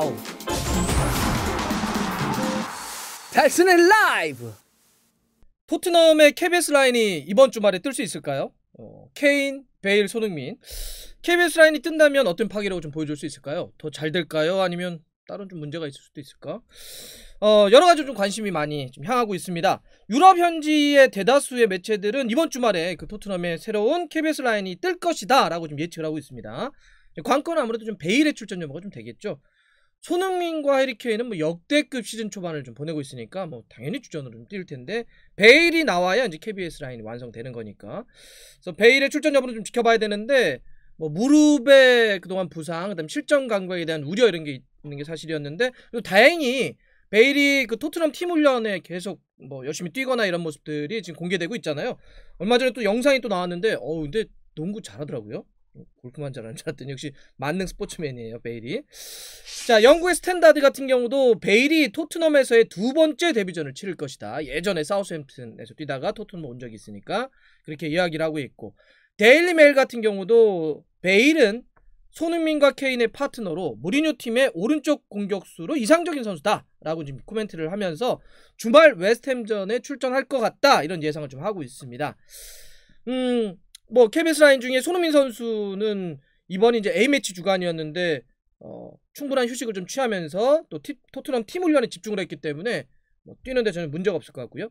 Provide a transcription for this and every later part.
와우! 달슨의 라이브! 토트넘의 KBS 라인이 이번 주말에 뜰 수 있을까요? 어, 케인, 베일, 손흥민 KBS 라인이 뜬다면 어떤 파괴력을 좀 보여줄 수 있을까요? 더 잘 될까요? 아니면 다른 좀 문제가 있을 수도 있을까? 어, 여러 가지 좀 관심이 많이 좀 향하고 있습니다. 유럽 현지의 대다수의 매체들은 이번 주말에 그 토트넘의 새로운 KBS 라인이 뜰 것이다 라고 좀 예측을 하고 있습니다. 관건은 아무래도 좀 베일의 출전 여부가 좀 되겠죠. 손흥민과 해리케인은 뭐 역대급 시즌 초반을 좀 보내고 있으니까 뭐 당연히 주전으로 뛸 텐데 베일이 나와야 이제 KBS 라인이 완성되는 거니까. 그래서 베일의 출전 여부는 좀 지켜봐야 되는데 뭐 무릎에 그동안 부상, 그다음 실전 강박에 대한 우려 이런 게 있는 게 사실이었는데 다행히 베일이 그 토트넘 팀 훈련에 계속 뭐 열심히 뛰거나 이런 모습들이 지금 공개되고 있잖아요. 얼마 전에 또 영상이 또 나왔는데 어 근데 농구 잘하더라고요. 어, 골프만 잘하는 줄 알았더니 역시 만능 스포츠맨이에요 베일이 자 영국의 스탠다드 같은 경우도 베일이 토트넘에서의 두 번째 데뷔전을 치를 것이다 예전에 사우스햄튼에서 뛰다가 토트넘 온 적이 있으니까 그렇게 이야기를 하고 있고 데일리 메일 같은 경우도 베일은 손흥민과 케인의 파트너로 무리뉴 팀의 오른쪽 공격수로 이상적인 선수다라고 지금 코멘트를 하면서 주말 웨스트햄전에 출전할 것 같다 이런 예상을 좀 하고 있습니다. 음뭐 KBS 라인 중에 손흥민 선수는 이번이 이제 A매치 주간이었는데 어, 충분한 휴식을 좀 취하면서 또 티, 토트넘 팀 훈련에 집중을 했기 때문에 뭐 뛰는데 저는 문제가 없을 것 같고요.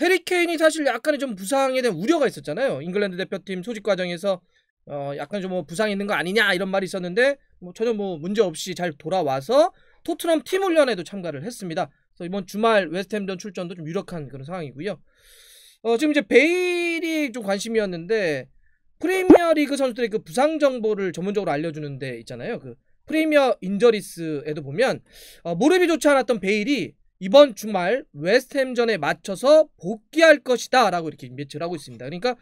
해리 케인이 사실 약간의 좀 부상에 대한 우려가 있었잖아요. 잉글랜드 대표팀 소집 과정에서 어, 약간 좀뭐 부상 있는 거 아니냐 이런 말이 있었는데 뭐 전혀 뭐 문제 없이 잘 돌아와서 토트넘 팀 훈련에도 참가를 했습니다. 그래서 이번 주말 웨스트햄전 출전도 좀 유력한 그런 상황이고요. 어, 지금 이제 베일이 좀 관심이었는데 프리미어 리그 선수들의 그 부상 정보를 전문적으로 알려주는 데 있잖아요. 그 프리미어 인저리스에도 보면 어, 무릎이 좋지 않았던 베일이 이번 주말 웨스트햄전에 맞춰서 복귀할 것이다 라고 이렇게 매치를 하고 있습니다. 그러니까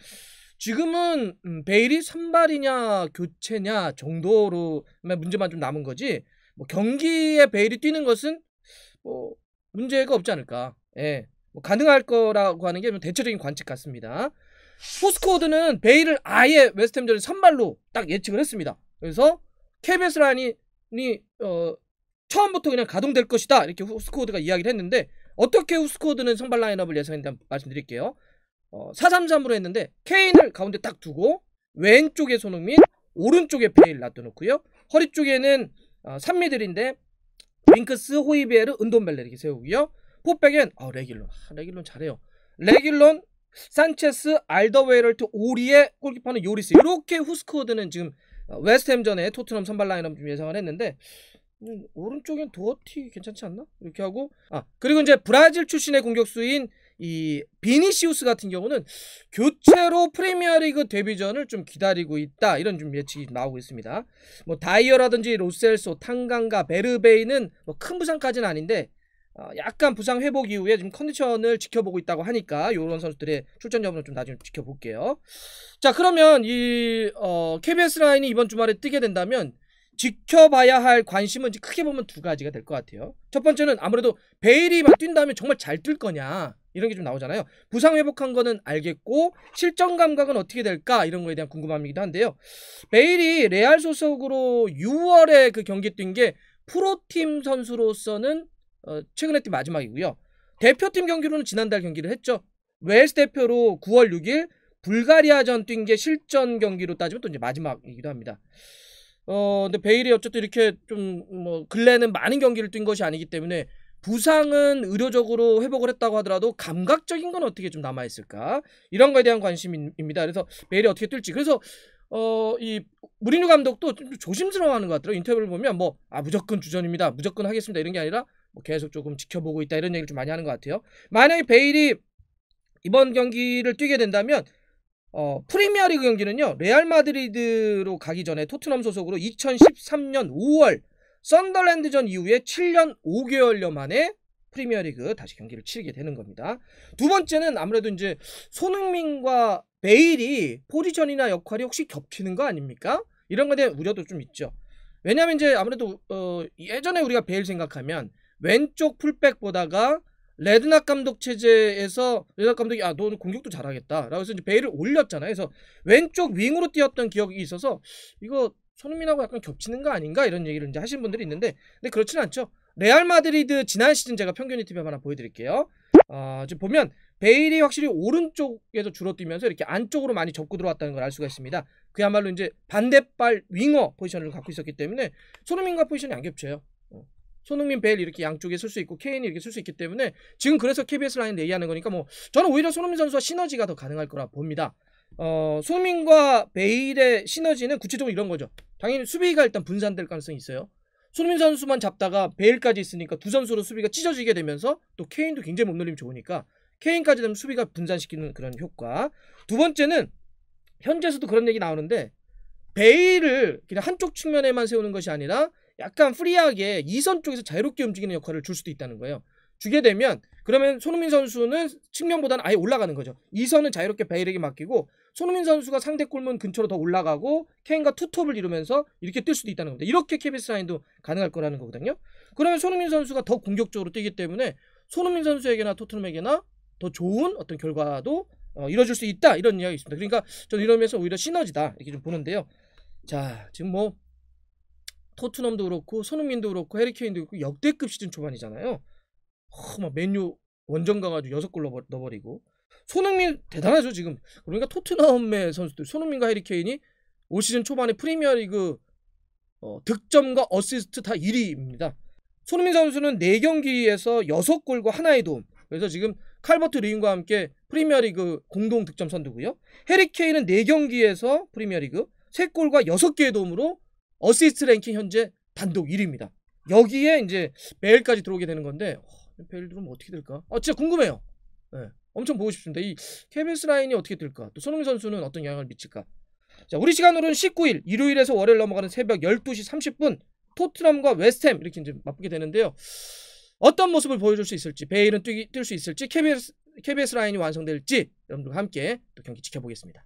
지금은 음, 베일이 선발이냐 교체냐 정도로 문제만 좀 남은 거지 뭐 경기에 베일이 뛰는 것은 뭐 문제가 없지 않을까 예. 뭐 가능할 거라고 하는 게 대체적인 관측 같습니다. 후스코드는 베일을 아예 웨스트햄전 선발로 딱 예측을 했습니다. 그래서 k 베스 라인이 어, 처음부터 그냥 가동될 것이다 이렇게 후스코드가 이야기를 했는데 어떻게 후스코드는 선발 라인업을 예상했는지 말씀드릴게요. 어, 4-3-3으로 했는데 케인을 가운데 딱 두고 왼쪽에 손흥민, 오른쪽에 베일 놔둬놓고요. 허리 쪽에는 어, 3미들인데 윙크스, 호이베르 은돈벨레 이렇게 세우고요. 포백엔 어, 레길론, 아, 레길론 아, 잘해요. 레길론, 산체스, 알더웨이럴트, 오리에 골키퍼는 요리스 이렇게 후스코드는 지금 어, 웨스트햄전에 토트넘 선발 라인업 좀 예상을 했는데 음, 오른쪽엔 도어티 괜찮지 않나? 이렇게 하고 아 그리고 이제 브라질 출신의 공격수인 이 비니시우스 같은 경우는 교체로 프리미어리그 데뷔전을 좀 기다리고 있다 이런 좀 예측이 나오고 있습니다. 뭐 다이어라든지 로셀소, 탄강과 베르베이는 뭐 큰 부상까지는 아닌데 어, 약간 부상 회복 이후에 지금 컨디션을 지켜보고 있다고 하니까 이런 선수들의 출전 여부는 좀 나중에 지켜볼게요. 자 그러면 이 어, KBS 라인이 이번 주말에 뜨게 된다면 지켜봐야 할 관심은 크게 보면 두 가지가 될 것 같아요. 첫 번째는 아무래도 베일이 막 뛴다면 정말 잘 뛸 거냐 이런 게 좀 나오잖아요. 부상 회복한 거는 알겠고 실전 감각은 어떻게 될까 이런 거에 대한 궁금함이기도 한데요. 베일이 레알 소속으로 6월에 그 경기 뛴 게 프로팀 선수로서는 어, 최근에 뛴 마지막이고요. 대표팀 경기로는 지난달 경기를 했죠. 웨일스 대표로 9월 6일 불가리아전 뛴 게 실전 경기로 따지면 또 이제 마지막이기도 합니다. 어, 근데 베일이 어쨌든 이렇게 좀 뭐 근래는 많은 경기를 뛴 것이 아니기 때문에 부상은 의료적으로 회복을 했다고 하더라도 감각적인 건 어떻게 좀 남아 있을까? 이런 거에 대한 관심입니다. 그래서 베일이 어떻게 뛸지. 그래서 어, 이 무리뉴 감독도 좀 조심스러워하는 것 같더라고요. 인터뷰를 보면 뭐 아 무조건 주전입니다. 무조건 하겠습니다. 이런 게 아니라 뭐 계속 조금 지켜보고 있다 이런 얘기를 좀 많이 하는 것 같아요. 만약에 베일이 이번 경기를 뛰게 된다면 어, 프리미어리그 경기는요 레알 마드리드로 가기 전에 토트넘 소속으로 2013년 5월 썬더랜드전 이후에 7년 5개월여 만에 프리미어리그 다시 경기를 치르게 되는 겁니다. 두 번째는 아무래도 이제 손흥민과 베일이 포지션이나 역할이 혹시 겹치는 거 아닙니까? 이런 거에 대한 우려도 좀 있죠. 왜냐하면 이제 아무래도 어, 예전에 우리가 베일 생각하면 왼쪽 풀백 보다가 레드낙 감독 체제에서 레드낙 감독이 아 너는 공격도 잘하겠다 라고 해서 이제 베일을 올렸잖아요 그래서 왼쪽 윙으로 뛰었던 기억이 있어서 이거 손흥민하고 약간 겹치는 거 아닌가 이런 얘기를 이제 하신 분들이 있는데 근데 그렇진 않죠 레알 마드리드 지난 시즌 제가 평균 이튜브 하나 보여드릴게요 어, 지금 보면 베일이 확실히 오른쪽에서 줄어 뛰면서 이렇게 안쪽으로 많이 접고 들어왔다는 걸 알 수가 있습니다 그야말로 이제 반대발 윙어 포지션을 갖고 있었기 때문에 손흥민과 포지션이 안 겹쳐요 어. 손흥민, 벨 이렇게 양쪽에 쓸 수 있고 케인 이렇게 이쓸수 있기 때문에 지금 그래서 KBS 라인내 얘기하는 거니까 뭐 저는 오히려 손흥민 선수와 시너지가 더 가능할 거라 봅니다. 어, 손흥민과 베일의 시너지는 구체적으로 이런 거죠. 당연히 수비가 일단 분산될 가능성이 있어요. 손흥민 선수만 잡다가 베일까지 있으니까 두 선수로 수비가 찢어지게 되면서 또 케인도 굉장히 몸놀림 좋으니까 케인까지 되면 수비가 분산시키는 그런 효과. 두 번째는 현재에서도 그런 얘기 나오는데 베일을 그냥 한쪽 측면에만 세우는 것이 아니라 약간 프리하게 2선 쪽에서 자유롭게 움직이는 역할을 줄 수도 있다는 거예요. 주게 되면 그러면 손흥민 선수는 측면보다는 아예 올라가는 거죠. 2선은 자유롭게 베일에게 맡기고 손흥민 선수가 상대 골문 근처로 더 올라가고 케인과 투톱을 이루면서 이렇게 뛸 수도 있다는 겁니다. 이렇게 k b 스 라인도 가능할 거라는 거거든요. 그러면 손흥민 선수가 더 공격적으로 뛰기 때문에 손흥민 선수에게나 토트넘에게나 더 좋은 어떤 결과도 어, 이뤄질 수 있다 이런 이야기 있습니다. 그러니까 저는 이러면서 오히려 시너지다 이렇게 좀 보는데요. 자 지금 뭐 토트넘도 그렇고 손흥민도 그렇고 해리케인도 그렇고 역대급 시즌 초반이잖아요. 어, 막 맨유 원정 가가지고 여섯 골 넣어버리고 손흥민 대단하죠 지금. 그러니까 토트넘의 선수들 손흥민과 해리케인이 올 시즌 초반에 프리미어리그 어, 득점과 어시스트 다 1위입니다. 손흥민 선수는 4경기에서 6골과 하나의 도움. 그래서 지금 칼버트 루인과 함께 프리미어리그 공동 득점 선두고요. 해리케인은 4경기에서 프리미어리그 3골과 6개의 도움으로 어시스트 랭킹 현재 단독 1위입니다. 여기에 이제 매일까지 들어오게 되는 건데 어, 베일 들어오면 뭐 어떻게 될까? 아 진짜 궁금해요. 네, 엄청 보고 싶습니다. 이 KBS 라인이 어떻게 될까? 또 손흥민 선수는 어떤 영향을 미칠까? 자 우리 시간으로는 19일 일요일에서 월요일 넘어가는 새벽 12시 30분 토트넘과 웨스트햄 이렇게 이제 맞붙게 되는데요. 어떤 모습을 보여줄 수 있을지 베일은 뛸 수 있을지 KBS, KBS 라인이 완성될지 여러분들과 함께 또 경기 지켜보겠습니다.